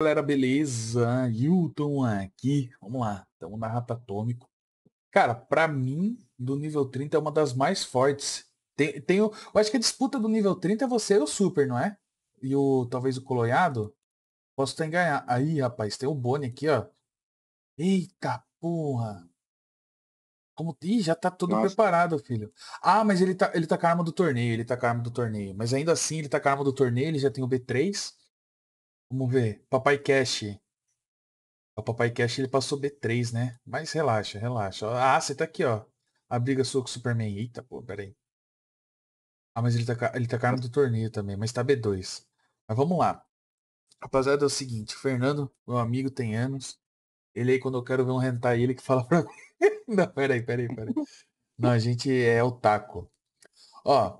galera, beleza? Hilton aqui. Vamos lá, estamos na Rata Atômico. Cara, para mim, do nível 30 é uma das mais fortes. Tem, tem eu acho que a disputa do nível 30 é você e o Super, não é? E o talvez o Coloiado. Posso até enganar. Aí, rapaz, tem o Boni aqui, ó. Eita porra. Como... Ih, já tá tudo Nossa. preparado, filho. Ah, mas ele tá, ele tá com a arma do torneio, ele tá com a arma do torneio. Mas ainda assim, ele tá com a arma do torneio, ele já tem o B3. Vamos ver. Papai Cash. O Papai Cash ele passou B3, né? Mas relaxa, relaxa. Ah, você tá aqui, ó. A briga sua com o Superman. Eita, pô, peraí. Ah, mas ele tá, ele tá caindo do torneio também, mas tá B2. Mas vamos lá. Rapaziada, é o seguinte, o Fernando, meu amigo, tem anos. Ele aí, quando eu quero ver um rentar ele que fala pra mim. Não, peraí, peraí, peraí. Não, a gente é o taco. Ó,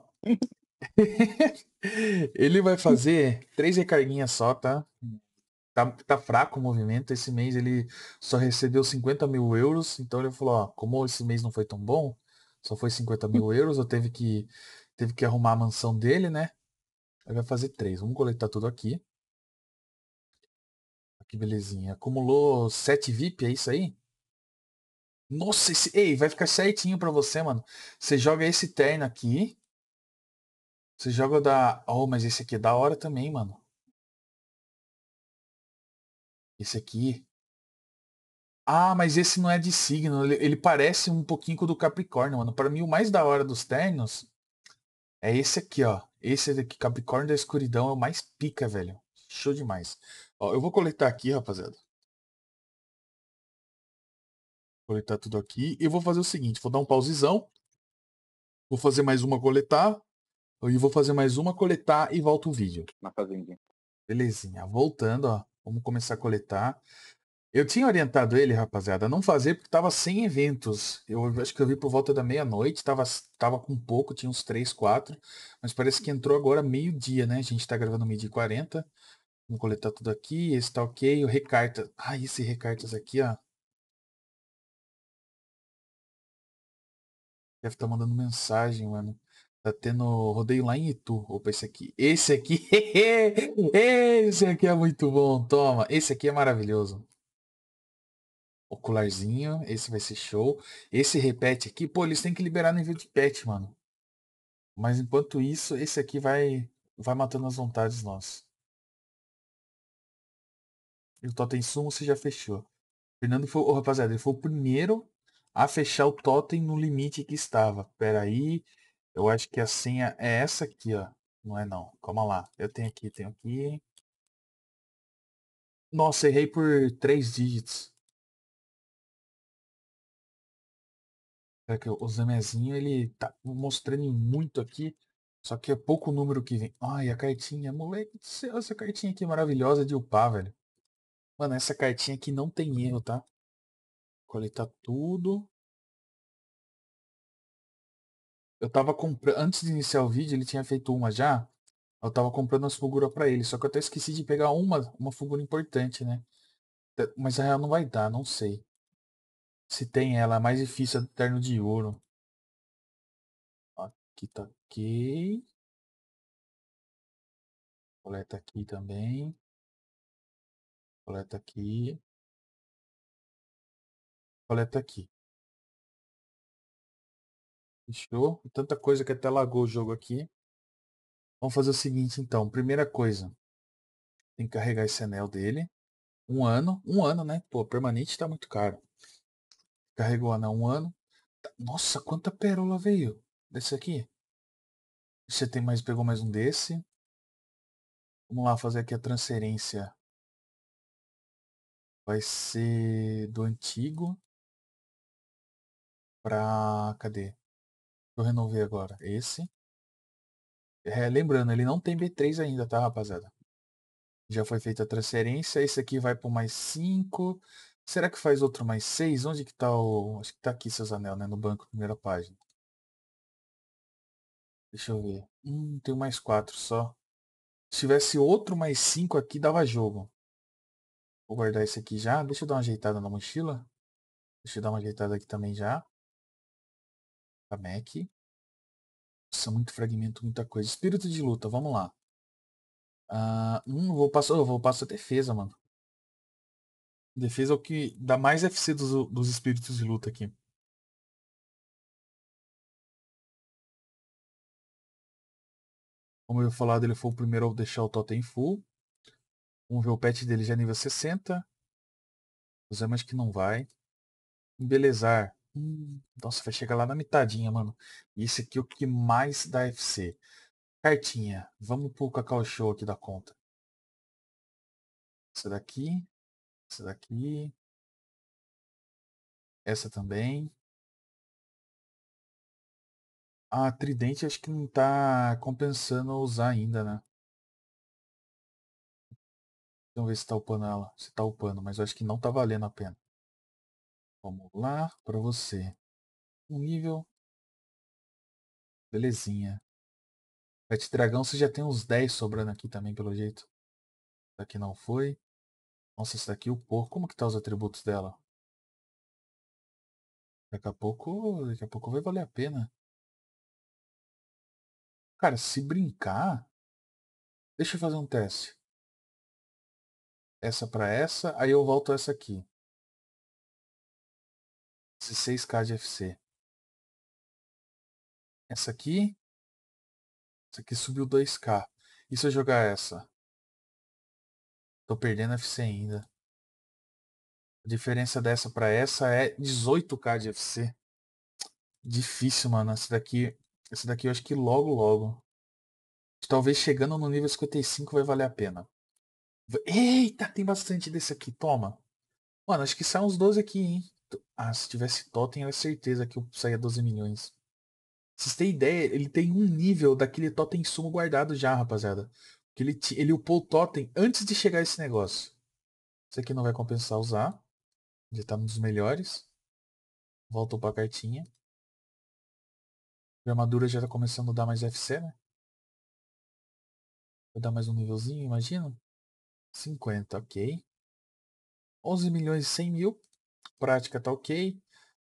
ele vai fazer três recarguinhas só, tá? tá? Tá fraco o movimento. Esse mês ele só recebeu 50 mil euros. Então ele falou, ó, como esse mês não foi tão bom, só foi 50 mil euros, eu teve que, teve que arrumar a mansão dele, né? Ele vai fazer três. Vamos coletar tudo aqui. Que belezinha. Acumulou 7 VIP, é isso aí? Nossa, esse... Ei, vai ficar certinho pra você, mano. Você joga esse terno aqui. Você joga da. Oh, mas esse aqui é da hora também, mano. Esse aqui. Ah, mas esse não é de signo. Ele, ele parece um pouquinho com o do Capricórnio, mano. Para mim, o mais da hora dos ternos é esse aqui, ó. Esse aqui Capricórnio da Escuridão, é o mais pica, velho. Show demais. Ó, eu vou coletar aqui, rapaziada. coletar tudo aqui. E vou fazer o seguinte, vou dar um pausezão. Vou fazer mais uma coletar. Eu vou fazer mais uma, coletar e volto o vídeo. Na fazendinha. Belezinha. Voltando, ó. Vamos começar a coletar. Eu tinha orientado ele, rapaziada, a não fazer porque tava sem eventos. Eu acho que eu vi por volta da meia-noite, tava, tava com pouco, tinha uns 3, 4. Mas parece que entrou agora meio-dia, né? A gente tá gravando meio-dia 40. Vamos coletar tudo aqui. Esse tá ok. O recarta. Ah, esse recartas aqui, ó. Deve estar tá mandando mensagem, mano. Tá tendo rodeio lá em Itu. Opa, esse aqui. Esse aqui. esse aqui é muito bom. Toma. Esse aqui é maravilhoso. Ocularzinho. Esse vai ser show. Esse repete aqui. Pô, eles têm que liberar nível de pet, mano. Mas enquanto isso, esse aqui vai, vai matando as vontades nossas. E o totem sumo você já fechou. Fernando foi, oh, rapaziada, ele foi o primeiro a fechar o totem no limite que estava. Pera aí, eu acho que a senha é essa aqui, ó. Não é não. Calma lá. Eu tenho aqui, tenho aqui. Nossa, errei por três dígitos. Será que o Zamezinho, ele tá mostrando muito aqui. Só que é pouco número que vem. Ai, a cartinha, moleque do céu, essa cartinha aqui é maravilhosa de upar, velho. Mano, essa cartinha aqui não tem erro, tá? Coletar tudo eu tava comprando. Antes de iniciar o vídeo, ele tinha feito uma já. Eu tava comprando as fulguras para ele. Só que eu até esqueci de pegar uma, uma fulgura importante, né? Mas a real não vai dar, não sei. Se tem ela, a é mais difícil é do terno de ouro. Aqui tá ok Coleta aqui também. Coleta aqui. Coleta aqui. Fechou. tanta coisa que até lagou o jogo aqui. Vamos fazer o seguinte então. Primeira coisa. Tem que carregar esse anel dele. Um ano. Um ano, né? Pô, permanente tá muito caro. Carregou o anel um ano. Nossa, quanta pérola veio desse aqui. Você tem mais, pegou mais um desse. Vamos lá fazer aqui a transferência. Vai ser do antigo para cadê? Eu renovei agora. Esse. É, lembrando, ele não tem B3 ainda, tá, rapaziada? Já foi feita a transferência. Esse aqui vai por mais 5. Será que faz outro mais 6? Onde que tá o... Acho que tá aqui seus anel, né? No banco, primeira página. Deixa eu ver. Hum, tem mais 4 só. Se tivesse outro mais 5 aqui, dava jogo. Vou guardar esse aqui já. Deixa eu dar uma ajeitada na mochila. Deixa eu dar uma ajeitada aqui também já da Mac. são muito fragmento, muita coisa. Espírito de luta, vamos lá. Uh, hum, vou passar, oh, vou passar defesa, mano. Defesa é o que dá mais FC dos, dos espíritos de luta aqui. Como eu falado, ele foi o primeiro a deixar o totem full. Vamos ver o pet dele já é nível 60. Usamos que não vai. Embelezar nossa, vai chegar lá na mitadinha, mano. E esse aqui é o que mais dá FC. Cartinha. Vamos pro Cacau Show aqui da conta. Essa daqui. Essa daqui. Essa também. A Tridente acho que não tá compensando usar ainda, né? Vamos ver se tá upando ela. Se tá upando, mas acho que não tá valendo a pena. Vamos lá para você. Um nível. Belezinha. Pet Dragão, você já tem uns 10 sobrando aqui também, pelo jeito. Essa aqui não foi. Nossa, essa daqui, o porco. Como que tá os atributos dela? Daqui a pouco, daqui a pouco vai valer a pena. Cara, se brincar... Deixa eu fazer um teste. Essa para essa, aí eu volto essa aqui. 16k de FC. Essa aqui. Essa aqui subiu 2k. E se eu jogar essa? Tô perdendo FC ainda. A diferença dessa para essa é 18k de FC. Difícil, mano. Essa daqui, essa daqui eu acho que logo, logo. Talvez chegando no nível 55 vai valer a pena. Eita, tem bastante desse aqui. Toma. Mano, acho que sai uns 12 aqui, hein? Ah, se tivesse totem, era certeza que eu saía 12 milhões. Vocês têm ideia, ele tem um nível daquele totem sumo guardado já, rapaziada. Que ele, ele upou o totem antes de chegar esse negócio. Isso aqui não vai compensar usar. Já tá nos melhores. Volta pra a cartinha. A armadura já tá começando a dar mais FC, né? Vou dar mais um nívelzinho, imagino. 50, ok. 11 milhões e 100 mil. Prática tá ok.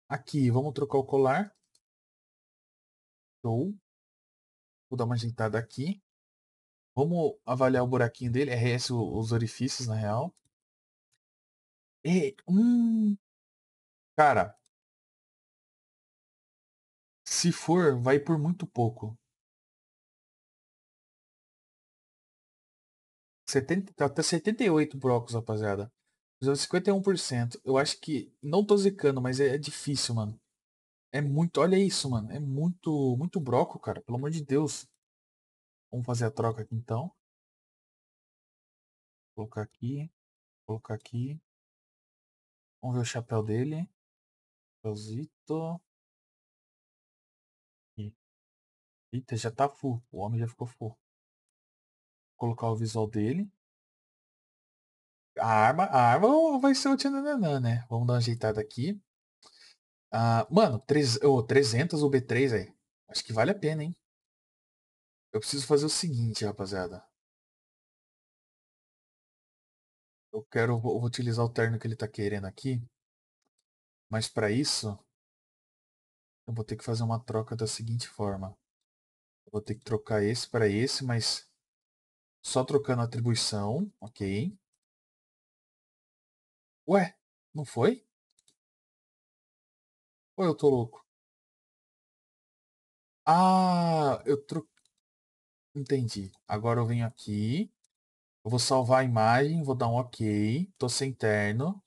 Aqui, vamos trocar o colar. Show. Vou dar uma ajeitada aqui. Vamos avaliar o buraquinho dele. RS os orifícios, na real. E, é, hum, cara. Se for, vai por muito pouco. 70, tá até 78 blocos, rapaziada. 51%. Eu acho que. Não tô zicando, mas é, é difícil, mano. É muito. Olha isso, mano. É muito. Muito broco, cara. Pelo amor de Deus. Vamos fazer a troca aqui então. Colocar aqui. Colocar aqui. Vamos ver o chapéu dele. Chapéuzito. Eita, já tá full. O homem já ficou full. Vou colocar o visual dele. A arma, a arma vai ser o Tchananã, né? Vamos dar uma ajeitada aqui. Ah, mano, 3, oh, 300 o B3 aí. Acho que vale a pena, hein? Eu preciso fazer o seguinte, rapaziada. Eu quero vou utilizar o terno que ele tá querendo aqui. Mas para isso, eu vou ter que fazer uma troca da seguinte forma. Eu vou ter que trocar esse para esse, mas só trocando a atribuição, ok? Ué, não foi? Ou eu tô louco? Ah, eu troquei. Entendi. Agora eu venho aqui. Eu vou salvar a imagem, vou dar um OK. Tô sem terno.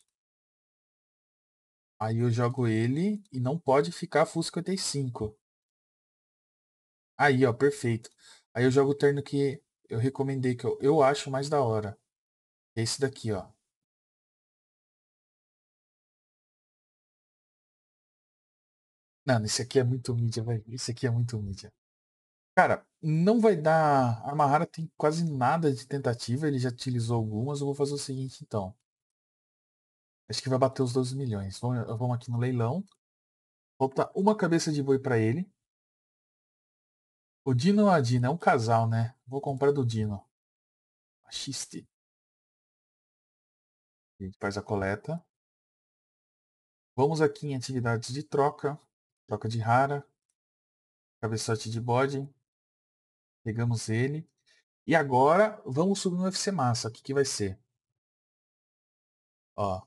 Aí eu jogo ele e não pode ficar full 55. Aí, ó, perfeito. Aí eu jogo o terno que eu recomendei, que eu, eu acho mais da hora. Esse daqui, ó. Não, isso aqui é muito mídia, velho. Isso aqui é muito mídia. Cara, não vai dar. A Mahara tem quase nada de tentativa, ele já utilizou algumas. Eu vou fazer o seguinte então. Acho que vai bater os 12 milhões. Vamos, vamos aqui no leilão. Falta uma cabeça de boi para ele. O Dino ou é a Dina? É um casal, né? Vou comprar do Dino. Machiste. A gente faz a coleta. Vamos aqui em atividades de troca troca de rara, cabeçote de bode, pegamos ele. E agora vamos subir no UFC massa. O que, que vai ser? Ó.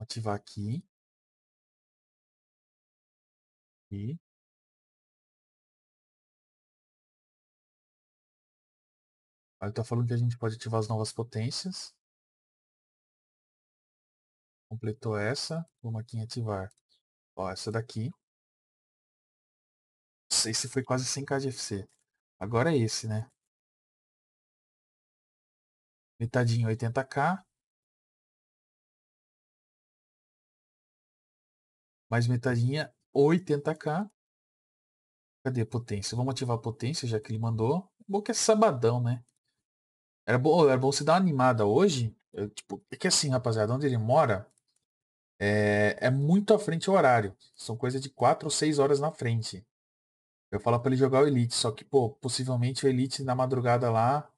Ativar aqui. E ele tá falando que a gente pode ativar as novas potências completou essa. Vamos aqui em ativar. Ó, essa daqui. Esse foi quase 100k de FC. Agora é esse, né? Metadinho 80k. Mais metadinha 80k. Cadê a potência? Vamos ativar a potência, já que ele mandou. Bom é que é sabadão, né? Era bom, era bom se dar uma animada hoje. Eu, tipo, é que assim, rapaziada, onde ele mora, é, é muito à frente o horário. São coisa de 4 ou 6 horas na frente. Eu falo para ele jogar o Elite, só que, pô, possivelmente o Elite na madrugada lá,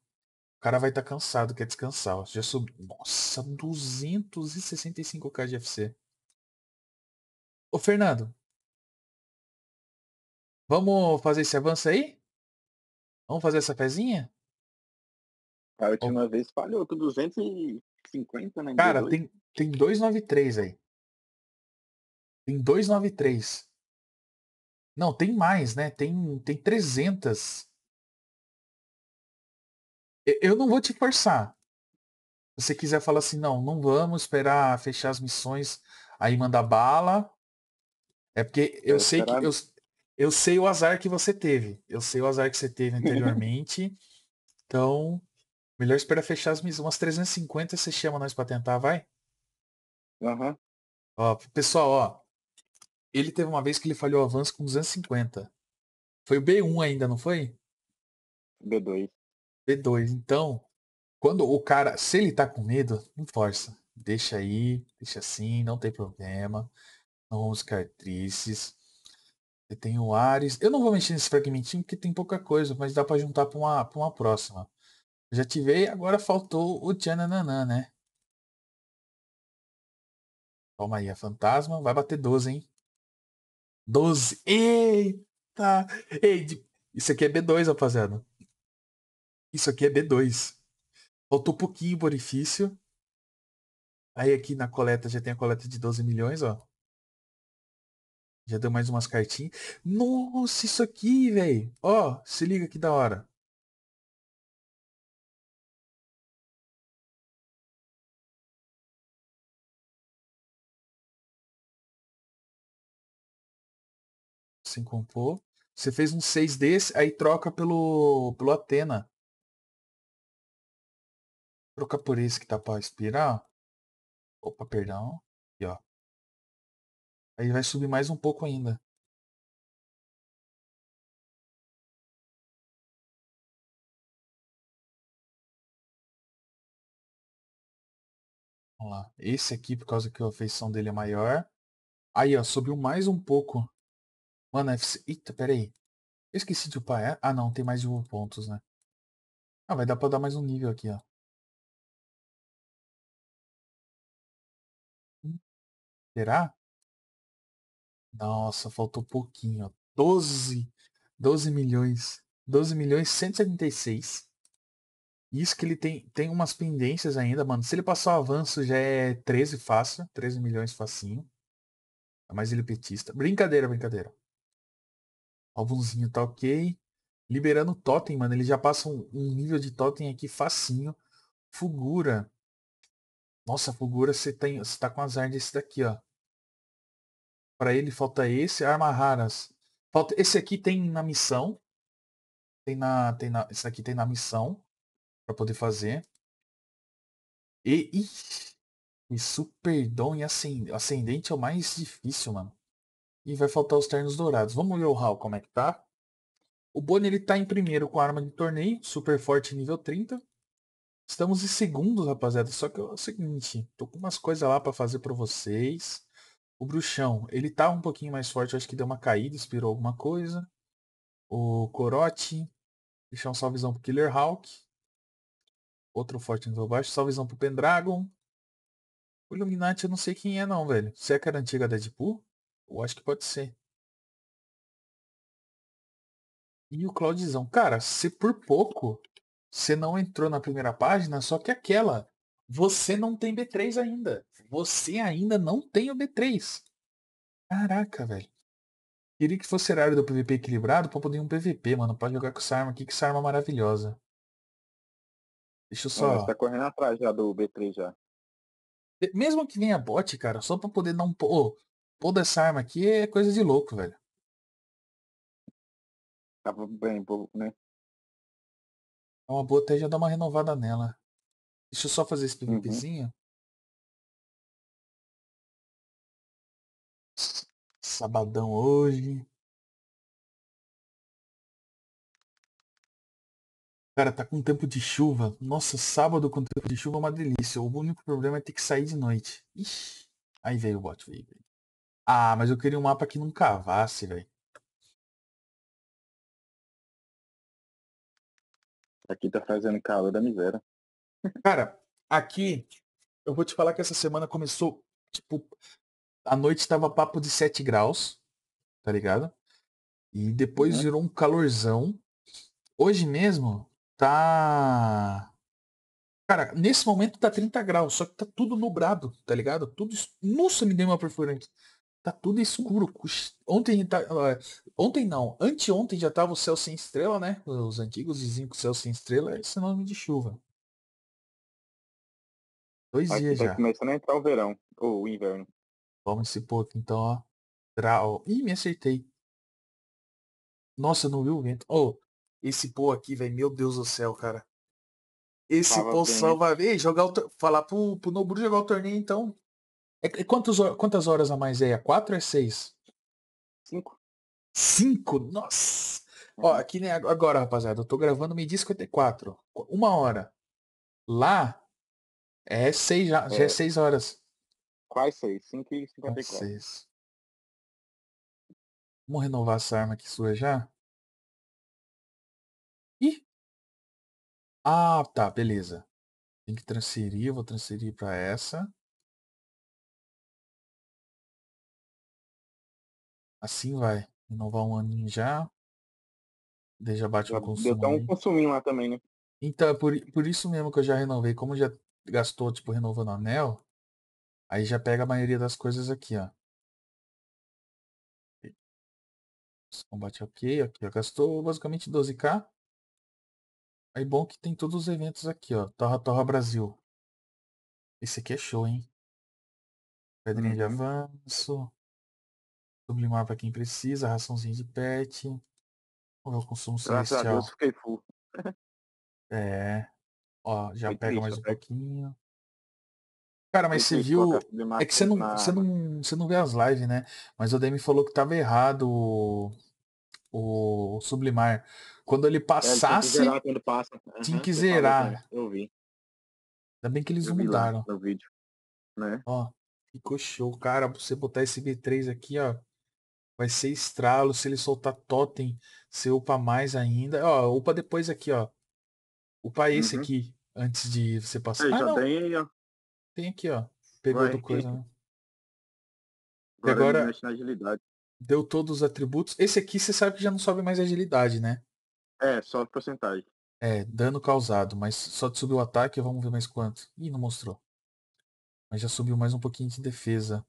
o cara vai estar tá cansado, quer descansar. Já subiu. Nossa, 265k de FC. Ô, Fernando. Vamos fazer esse avanço aí? Vamos fazer essa pezinha? A última Ô. vez falhou com 250, né? Cara, tem, tem 293 aí. Tem 293. Não, tem mais, né? Tem, tem 300. Eu não vou te forçar. Se você quiser falar assim, não, não vamos esperar fechar as missões, aí mandar bala. É porque eu, eu sei esperava. que eu, eu sei o azar que você teve. Eu sei o azar que você teve anteriormente. então, melhor esperar fechar as missões. Umas 350 você chama nós para tentar, vai? Aham. Uhum. Ó, pessoal, ó, ele teve uma vez que ele falhou o avanço com 250. Foi o B1 ainda, não foi? B2. B2. Então, quando o cara, se ele tá com medo, não força. Deixa aí, deixa assim, não tem problema. Não vamos cartrices. Você tem o Ares. Eu não vou mexer nesse fragmentinho porque tem pouca coisa, mas dá para juntar para uma, pra uma próxima. já tive, agora faltou o Tchananã, né? Toma aí, a fantasma. Vai bater 12, hein? 12. Eita! Ei, isso aqui é B2, rapaziada. Isso aqui é B2. Faltou um pouquinho o orifício. Aí aqui na coleta já tem a coleta de 12 milhões, ó. Já deu mais umas cartinhas. Nossa, isso aqui, velho. Ó, se liga que da hora. se compor. Você fez um 6 desse, aí troca pelo, pelo Atena. Troca por esse que tá pra expirar. Opa, perdão. E ó. Aí vai subir mais um pouco ainda. Vamos lá. Esse aqui, por causa que a feição dele é maior. Aí, ó, subiu mais um pouco. Mano, FC. Eita, peraí. Eu esqueci de upar. É? Ah, não. Tem mais de um pontos, né? Ah, vai dar pra dar mais um nível aqui, ó. Hum, será? Nossa, faltou pouquinho. Ó. 12, 12 milhões. 12 milhões 176. Isso que ele tem, tem umas pendências ainda, mano. Se ele passar o avanço já é 13 fácil. 13 milhões facinho. Mas é mais ele petista. Brincadeira, brincadeira. Alvulozinho tá ok. Liberando o totem, mano. Ele já passa um, um nível de totem aqui facinho. Fugura. Nossa, Fugura, você tá, você tá com azar desse daqui, ó. Pra ele falta esse. Arma raras. Falta, esse aqui tem na missão. Tem na, tem na, esse aqui tem na missão. Pra poder fazer. E, e, e Superdom e ascendente é o mais difícil, mano. E vai faltar os ternos dourados. Vamos ver o Hal como é que tá. O Bonnie ele tá em primeiro com a arma de torneio, super forte nível 30. Estamos em segundo, rapaziada. Só que é o seguinte, tô com umas coisas lá para fazer para vocês. O Bruxão, ele tá um pouquinho mais forte, acho que deu uma caída, inspirou alguma coisa. O Corote, deixar um salvezão pro Killer Hawk. Outro forte nível baixo, salvezão pro Pendragon. O Illuminati eu não sei quem é não, velho. Será é que era antiga Deadpool? Eu acho que pode ser. E o Claudizão. Cara, se por pouco você não entrou na primeira página, só que aquela. Você não tem B3 ainda. Você ainda não tem o B3. Caraca, velho. Queria que fosse horário do PVP equilibrado pra poder um PVP, mano. Pode jogar com essa arma aqui, que essa arma é maravilhosa. Deixa eu só. Você tá correndo atrás já do B3 já. Mesmo que venha bot, cara, só pra poder dar um. pô. oh, toda essa arma aqui é coisa de louco, velho. Tá bem, né? É uma boa até já dar uma renovada nela. Deixa eu só fazer esse uhum. PVPzinho. Uhum. Sabadão hoje. Cara, tá com tempo de chuva. Nossa, sábado com tempo de chuva é uma delícia. O único problema é ter que sair de noite. Ixi. Aí veio o bot, veio, veio. Ah, mas eu queria um mapa que não cavasse, velho. Aqui tá fazendo calor da miséria. Cara, aqui, eu vou te falar que essa semana começou, tipo, a noite tava papo de 7 graus, tá ligado? E depois uhum. virou um calorzão. Hoje mesmo, tá. Cara, nesse momento tá 30 graus, só que tá tudo nublado, tá ligado? Tudo. Nossa, me deu uma perfurante. Tá tudo escuro. Ontem, tá, ontem não, anteontem já tava o céu sem estrela, né? Os antigos diziam que o céu sem estrela é sinônimo de chuva. Dois Aqui dias tá já. começando a entrar o verão, ou o inverno. Vamos esse pouco, então, ó. Grau. Ih, me acertei. Nossa, não viu o vento. Oh, esse pô aqui, velho. Meu Deus do céu, cara. Esse Tava pô bem. salva. Ei, jogar o. Falar pro, pro Nobru jogar o torneio, então. É, quantos, quantas horas a mais é? É 4 ou é 6? Cinco. 5? Nossa! Ó, aqui uhum. nem agora, rapaziada, eu tô gravando meio dia 54. Uma hora. Lá é seis já, já é, é. seis horas. Quais seis? Cinco e 54. Quase 6. Vamos renovar essa arma aqui sua já? Ih! Ah, tá, beleza. Tem que transferir, Eu vou transferir pra essa. Assim vai. Renovar um aninho já. Deixa já bate já o consumo. Deu até um consuminho lá também, né? Então, é por, por isso mesmo que eu já renovei. Como já gastou, tipo, renovando o anel, aí já pega a maioria das coisas aqui, ó. Combate é ok, aqui, ó. Gastou basicamente 12k. Aí bom que tem todos os eventos aqui, ó. Torra Torra Brasil. Esse aqui é show, hein? Pedrinha de uhum. avanço. Sublimar para quem precisa, raçãozinha de pet. Ou é o consumo celestial? Deus, fiquei full. é. Ó, já Foi pega triste, mais um pouquinho. Cara, mas você viu. É que você não, você, não, você não vê as lives, né? Mas o Demi falou que tava errado o, o sublimar. Quando ele passasse. É, ele tinha que zerar. Passa. Uhum, tinha que zerar. É, eu vi. Ainda bem que eles eu mudaram. no vídeo. Né? Ó, ficou show, cara. você botar esse B3 aqui, ó vai ser estralo. Se ele soltar totem, você upa mais ainda. Ó, upa depois aqui, ó. Upa esse uhum. aqui, antes de você passar. Aí, ah, já não. tem aí, ó. Tem aqui, ó. Pegou do coisa, né? Agora, agora mexe na agilidade. deu todos os atributos. Esse aqui você sabe que já não sobe mais agilidade, né? É, só porcentagem. É, dano causado, mas só de subir o ataque, vamos ver mais quanto. Ih, não mostrou. Mas já subiu mais um pouquinho de defesa.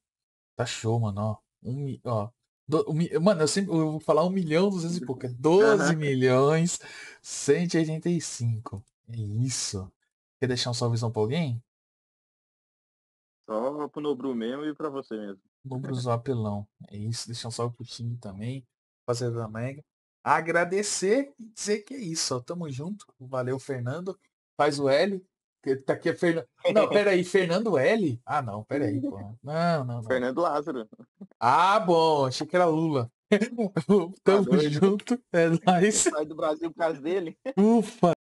Tá show, mano, ó. Um, ó do, mano, eu sempre eu vou falar 1 milhão, 200 e pouco. É 12 milhões 185. É isso. Quer deixar um salvezão pra alguém? Só pro Nobru mesmo e pra você mesmo. o apelão. É isso. Deixar um salve pro time também. Fazer da Mega. Agradecer e dizer que é isso. Ó. Tamo junto. Valeu, Fernando. Faz o L. Tá aqui é Fernando. Não, peraí, Fernando L? Ah, não, peraí. Pô. Não, não, não. Fernando Lázaro. Ah, bom, achei que era Lula. Tá Tamo tá junto. É nóis. Sai do Brasil por causa dele. Ufa.